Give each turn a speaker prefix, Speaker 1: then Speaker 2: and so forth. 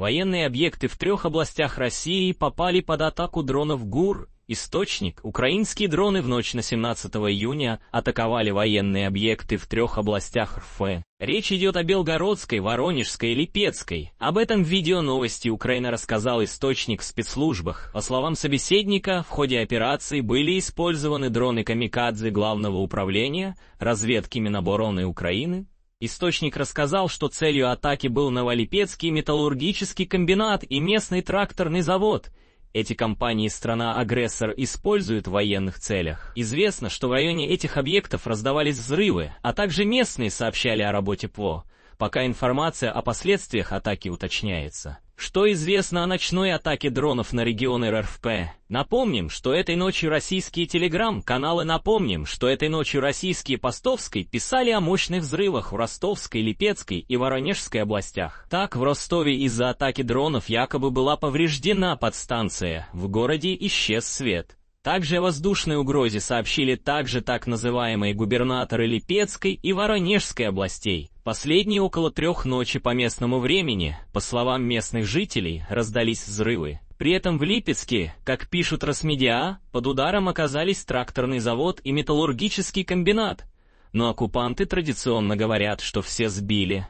Speaker 1: Военные объекты в трех областях России попали под атаку дронов ГУР. Источник. Украинские дроны в ночь на 17 июня атаковали военные объекты в трех областях РФ. Речь идет о Белгородской, Воронежской и Липецкой. Об этом в видео новости Украина рассказал источник в спецслужбах. По словам собеседника, в ходе операции были использованы дроны «Камикадзе» Главного управления разведки Минобороны Украины, Источник рассказал, что целью атаки был Новолипецкий металлургический комбинат и местный тракторный завод. Эти компании страна-агрессор используют в военных целях. Известно, что в районе этих объектов раздавались взрывы, а также местные сообщали о работе ПВО, пока информация о последствиях атаки уточняется. Что известно о ночной атаке дронов на регионы РФП? Напомним, что этой ночью российские телеграм-каналы напомним, что этой ночью российские Постовской писали о мощных взрывах в Ростовской, Липецкой и Воронежской областях. Так, в Ростове из-за атаки дронов якобы была повреждена подстанция, в городе исчез свет. Также о воздушной угрозе сообщили также так называемые губернаторы Липецкой и Воронежской областей. Последние около трех ночи по местному времени, по словам местных жителей, раздались взрывы. При этом в Липецке, как пишут Росмедиа, под ударом оказались тракторный завод и металлургический комбинат. Но оккупанты традиционно говорят, что все сбили.